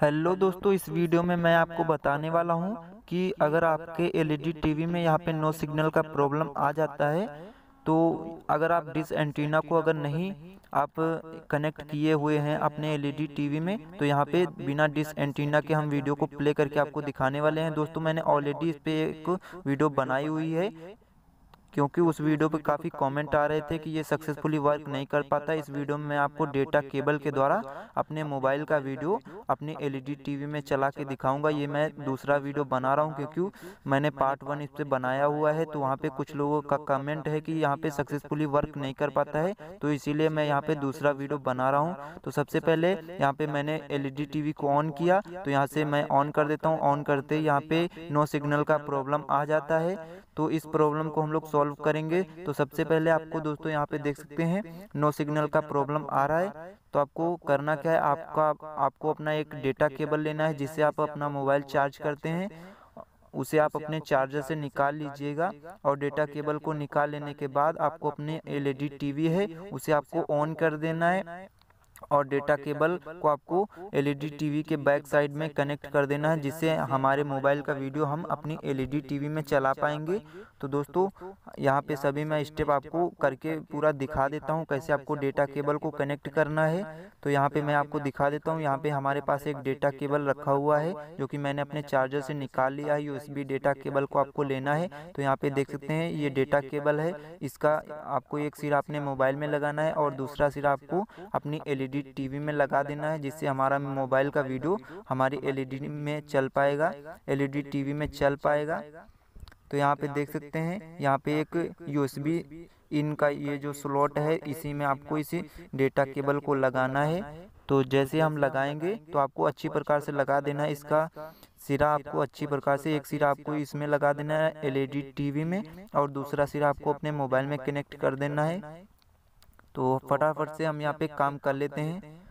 hello दोस्तों इस video में मैं आपको बताने वाला हूं कि अगर आपके एलईडी टीवी e में यहाँ पे नो सिग्नल का प्रॉब्लम आ जाता है तो अगर आप डिस एंटीना को अगर नहीं आप कनेक्ट किए हुए हैं अपने एलईडी टीवी e में तो यहाँ पे बिना डिस एंटीना के हम वीडियो को प्ले करके आपको दिखाने वाले हैं दोस्तों मैंने ऑलरेडी इस पर एक वीडियो बनाई हुई है क्योंकि उस वीडियो पर काफ़ी कमेंट आ रहे थे कि ये सक्सेसफुली वर्क नहीं कर पाता इस वीडियो में मैं आपको डेटा केबल के द्वारा अपने मोबाइल का वीडियो अपने एलईडी टीवी e e में चला के दिखाऊंगा ये मैं दूसरा वीडियो बना रहा हूँ क्योंकि मैंने पार्ट वन इस पे बनाया हुआ है तो वहाँ तो पे कुछ लोगों का कमेंट है कि यहाँ पे सक्सेसफुली वर्क नहीं कर पाता है तो इसीलिए तो मैं यहाँ पे दूसरा वीडियो बना रहा हूँ तो, तो सबसे पहले यहाँ पे मैंने एल टीवी को ऑन किया तो यहाँ से मैं ऑन कर देता हूँ ऑन करते यहाँ पे नो सिग्नल का प्रॉब्लम आ जाता है तो इस प्रॉब्लम को हम लोग सॉल्व सॉल्व करेंगे तो सबसे पहले आपको दोस्तों यहाँ पे देख सकते हैं नो सिग्नल का प्रॉब्लम आ रहा है तो आपको करना क्या है आपका आपको अपना एक डेटा केबल लेना है जिससे आप अपना मोबाइल चार्ज करते हैं उसे आप अपने चार्जर से निकाल लीजिएगा और डेटा केबल को निकाल लेने के बाद आपको अपने एलईडी टीवी e है उसे आपको ऑन कर देना है और डेटा केबल को आपको एलईडी टीवी के बैक साइड में कनेक्ट कर देना है जिससे हमारे मोबाइल का वीडियो हम अपनी एलईडी टीवी में चला पाएंगे तो दोस्तों यहाँ पे सभी मैं स्टेप आपको करके पूरा दिखा देता हूँ कैसे आपको डेटा केबल को कनेक्ट करना है तो यहाँ पे मैं आपको दिखा देता हूँ यहाँ पे हमारे पास एक डेटा केबल रखा हुआ है जो कि मैंने अपने चार्जर से निकाल लिया है यू डेटा केबल को आपको लेना है तो यहाँ पे देख सकते हैं ये डेटा केबल है इसका आपको एक सिर अपने मोबाइल में लगाना है और दूसरा सिर आपको अपनी एल एलईडी टीवी में लगा देना है जिससे हमारा मोबाइल का वीडियो हमारी एलईडी में चल पाएगा एलईडी टीवी में चल पाएगा तो यहाँ पे देख सकते हैं यहाँ पे एक यूएसबी इनका ये जो स्लॉट है इसी में आपको इसी डेटा केबल को लगाना है तो जैसे हम लगाएंगे तो आपको अच्छी प्रकार से लगा देना है इसका सिरा आपको अच्छी प्रकार से एक सिरा आपको इसमें लगा देना है एलईडी टीवी में और दूसरा सिरा आपको अपने मोबाइल में कनेक्ट कर देना है तो, तो फटाफट से हम यहाँ पे काम कर लेते हैं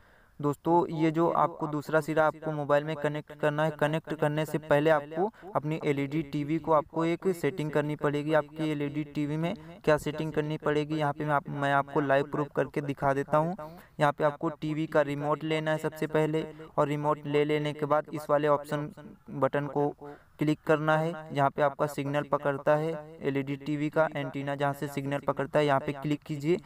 दोस्तों ये जो आपको दूसरा सिरा आपको मोबाइल में कनेक्ट करना है कनेक्ट करने से पहले आपको अपनी एलईडी टीवी e e को आपको एक सेटिंग करनी पड़ेगी आपकी एलईडी टीवी e में क्या सेटिंग करनी पड़ेगी यहाँ पे मैं आप मैं आपको लाइव प्रूफ करके दिखा देता हूँ यहाँ पे आपको टीवी का रिमोट लेना है सबसे पहले और रिमोट ले लेने के बाद इस वाले ऑप्शन बटन को क्लिक करना है यहाँ पे आपका सिग्नल पकड़ता है एलईडी टीवी का एंटीना जहाँ से सिग्नल पकड़ता है यहाँ पे क्लिक कीजिए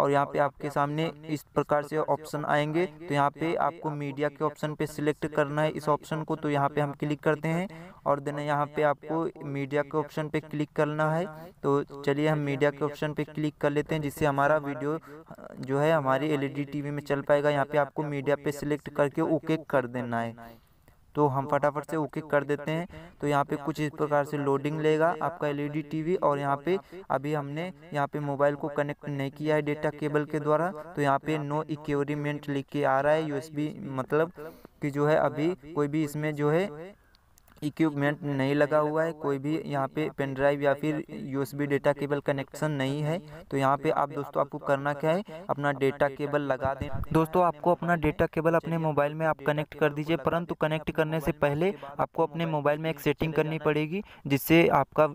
और यहाँ पे आपके सामने इस प्रकार से ऑप्शन आएंगे तो यहाँ तो पे आपको मीडिया के ऑप्शन पे सिलेक्ट करना है इस ऑप्शन को तो यहाँ पे तो हम क्लिक करते हैं और देना यहाँ पे आपको मीडिया के ऑप्शन पे क्लिक करना है तो, तो चलिए हम मीडिया के ऑप्शन पे क्लिक कर लेते हैं जिससे हमारा वीडियो हाँ, जो है हमारी एलईडी टीवी में e चल पाएगा यहाँ पे आपको मीडिया पे सिलेक्ट करके ओके कर देना है तो हम फटाफट से ओके कर देते हैं तो यहाँ पे कुछ इस प्रकार से लोडिंग लेगा आपका एलईडी टीवी e और यहाँ पे अभी हमने यहाँ पे मोबाइल को कनेक्ट नहीं किया है डेटा केबल के द्वारा तो यहाँ पे नो इक्योरीमेंट लिख के आ रहा है यूएसबी मतलब कि जो है अभी कोई भी इसमें जो है इक्विपमेंट नहीं लगा हुआ है कोई भी यहाँ पे पेन ड्राइव या फिर यूएसबी डेटा केबल कनेक्शन नहीं है तो यहाँ पे आप दोस्तों आपको करना क्या है अपना डेटा केबल लगा दें दोस्तों आपको अपना डेटा केबल अपने मोबाइल में आप कनेक्ट कर दीजिए परंतु कनेक्ट करने से पहले आपको अपने मोबाइल में एक सेटिंग करनी पड़ेगी जिससे आपका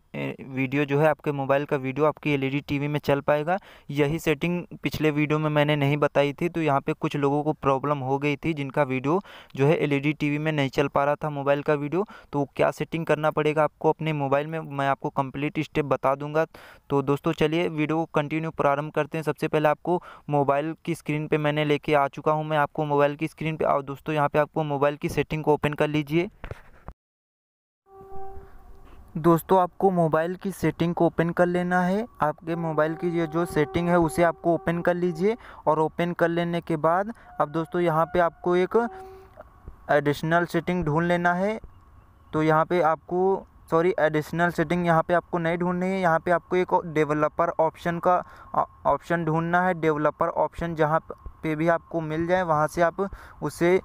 वीडियो जो है आपके मोबाइल का वीडियो आपकी एल ई में चल पाएगा यही सेटिंग पिछले वीडियो में मैंने नहीं बताई थी तो यहाँ पर कुछ लोगों को प्रॉब्लम हो गई थी जिनका वीडियो जो है एल ई में नहीं चल पा रहा था मोबाइल का वीडियो तो क्या सेटिंग करना पड़ेगा आपको अपने मोबाइल में मैं आपको कंप्लीट स्टेप बता दूंगा तो दोस्तों चलिए वीडियो को कंटिन्यू प्रारंभ करते हैं सबसे पहले आपको मोबाइल की स्क्रीन पर मैंने लेके आ चुका हूँ मैं आपको मोबाइल की स्क्रीन पर और दोस्तों यहाँ पर आपको मोबाइल की सेटिंग को ओपन कर लीजिए दोस्तों आपको मोबाइल की सेटिंग को ओपन कर लेना है आपके मोबाइल की जो सेटिंग है उसे आपको ओपन कर लीजिए और ओपन कर लेने के बाद अब दोस्तों यहाँ पे आपको एक एडिशनल सेटिंग ढूंढ लेना है तो यहाँ पे आपको सॉरी एडिशनल सेटिंग यहाँ पे आपको नहीं ढूंढनी है यहाँ पे आपको एक डेवलपर ऑप्शन का ऑप्शन ढूंढना है डेवलपर ऑप्शन जहाँ पे भी आपको मिल जाए वहाँ से आप उसे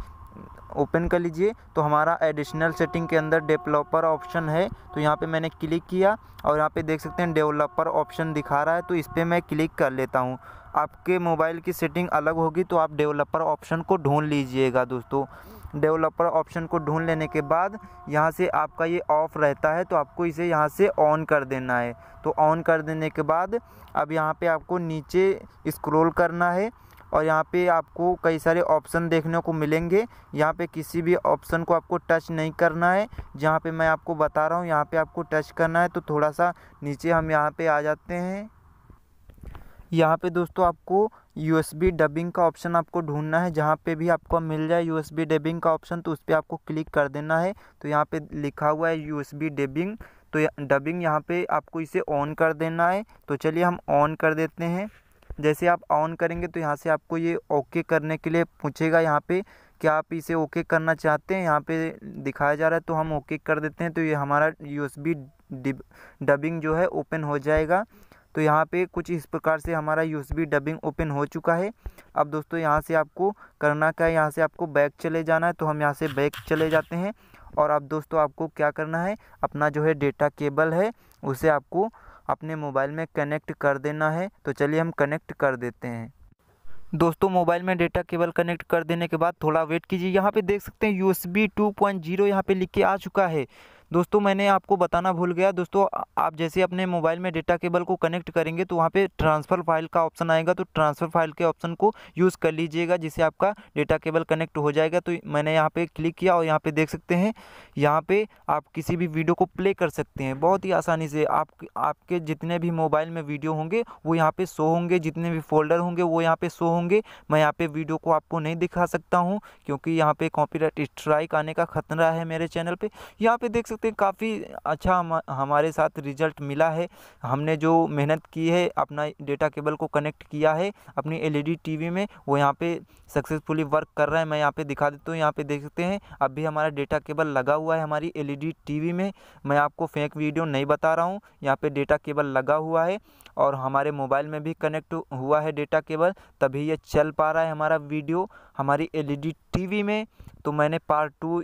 ओपन कर लीजिए तो हमारा एडिशनल सेटिंग के अंदर डेवलपर ऑप्शन है तो यहाँ पे मैंने क्लिक किया और यहाँ पे देख सकते हैं डेवलपर ऑप्शन दिखा रहा है तो इस पर मैं क्लिक कर लेता हूँ आपके मोबाइल की सेटिंग अलग होगी तो आप डेवलपर ऑप्शन को ढूंढ लीजिएगा दोस्तों डेवलपर ऑप्शन को ढूंढ लेने के बाद यहाँ से आपका ये ऑफ़ रहता है तो आपको इसे यहाँ से ऑन कर देना है तो ऑन कर देने के बाद अब यहाँ पे आपको नीचे स्क्रॉल करना है और यहाँ पे आपको कई सारे ऑप्शन देखने को मिलेंगे यहाँ पे किसी भी ऑप्शन को आपको टच नहीं करना है जहाँ पे मैं आपको बता रहा हूँ यहाँ पे आपको टच करना है तो थोड़ा सा नीचे हम यहाँ पे आ जाते हैं यहाँ पे दोस्तों आपको यूएसबी डबिंग का ऑप्शन आपको ढूंढना है जहाँ पे भी आपको मिल जाए यूएसबी डबिंग का ऑप्शन तो उस पर आपको क्लिक कर देना है तो यहाँ पे लिखा हुआ है यूएसबी डबिंग तो डबिंग यहाँ पे आपको इसे ऑन कर देना है तो चलिए हम ऑन कर देते हैं जैसे आप ऑन करेंगे तो यहाँ से आपको ये ओके करने के लिए पूछेगा यहाँ पर क्या आप इसे ओके करना चाहते हैं यहाँ पर दिखाया जा रहा है तो हम ओके कर देते हैं तो ये हमारा यू यूएसबी डबिंग जो है ओपन हो जाएगा तो यहाँ पे कुछ इस प्रकार से हमारा यूएसबी डबिंग ओपन हो चुका है अब दोस्तों यहाँ से आपको करना क्या है यहाँ से आपको बैक चले जाना है तो हम यहाँ से बैक चले जाते हैं और अब दोस्तों आपको क्या करना है अपना जो है डेटा केबल है उसे आपको अपने मोबाइल में कनेक्ट कर देना है तो चलिए हम कनेक्ट कर देते हैं दोस्तों मोबाइल में डेटा केबल कनेक्ट कर देने के बाद थोड़ा वेट कीजिए यहाँ पे देख सकते हैं U S B two point zero यहाँ पर लिख के आ चुका है दोस्तों मैंने आपको बताना भूल गया दोस्तों आप जैसे अपने मोबाइल में डेटा केबल को कनेक्ट करेंगे तो वहाँ पर ट्रांसफ़र फाइल का ऑप्शन आएगा तो ट्रांसफ़र फाइल के ऑप्शन को यूज़ कर लीजिएगा जिससे आपका डेटा केबल कनेक्ट हो जाएगा तो मैंने यहाँ पर क्लिक किया और यहाँ पर देख सकते हैं यहाँ पर आप किसी भी वीडियो को प्ले कर सकते हैं बहुत ही आसानी से आप आपके जितने भी मोबाइल में वीडियो होंगे वो यहाँ पर शो होंगे जितने भी फोल्डर होंगे वो यहाँ पर शो होंगे मैं यहाँ पर वीडियो को आपको नहीं दिखा सकता हूँ क्योंकि यहाँ पर कॉपी स्ट्राइक आने का खतरा है मेरे चैनल पर यहाँ पर देख सकते हैं काफ़ी अच्छा हम हमारे साथ रिजल्ट मिला है हमने जो मेहनत की है अपना डेटा केबल को कनेक्ट किया है अपनी एलईडी टीवी e में वो यहाँ पे सक्सेसफुली वर्क कर रहा है मैं यहाँ पे दिखा देता हूँ यहाँ पे देख सकते हैं अब भी हमारा डेटा केबल लगा हुआ है हमारी एल ई e में मैं आपको फेंक वीडियो नहीं बता रहा हूँ यहाँ पर डेटा केबल लगा हुआ है और हमारे मोबाइल में भी कनेक्ट हुआ है डेटा केबल तभी यह चल पा रहा है हमारा वीडियो हमारी एल टीवी e में तो मैंने पार्ट टू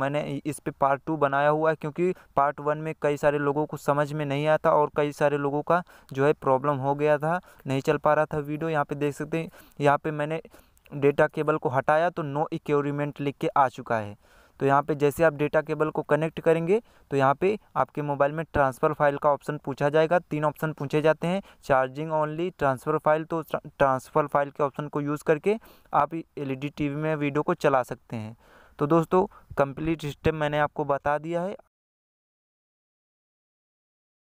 मैंने इस पे पार्ट टू बनाया हुआ है क्योंकि पार्ट वन में कई सारे लोगों को समझ में नहीं आता और कई सारे लोगों का जो है प्रॉब्लम हो गया था नहीं चल पा रहा था वीडियो यहाँ पे देख सकते हैं यहाँ पे मैंने डेटा केबल को हटाया तो नो इक्योरीमेंट लिख के आ चुका है तो यहाँ पे जैसे आप डेटा केबल को कनेक्ट करेंगे तो यहाँ पे आपके मोबाइल में ट्रांसफ़र फाइल का ऑप्शन पूछा जाएगा तीन ऑप्शन पूछे जाते हैं चार्जिंग ओनली ट्रांसफ़र फाइल तो ट्रांसफ़र फाइल के ऑप्शन को यूज़ करके आप एल ई e में वीडियो को चला सकते हैं तो दोस्तों कंप्लीट सिस्टम मैंने आपको बता दिया है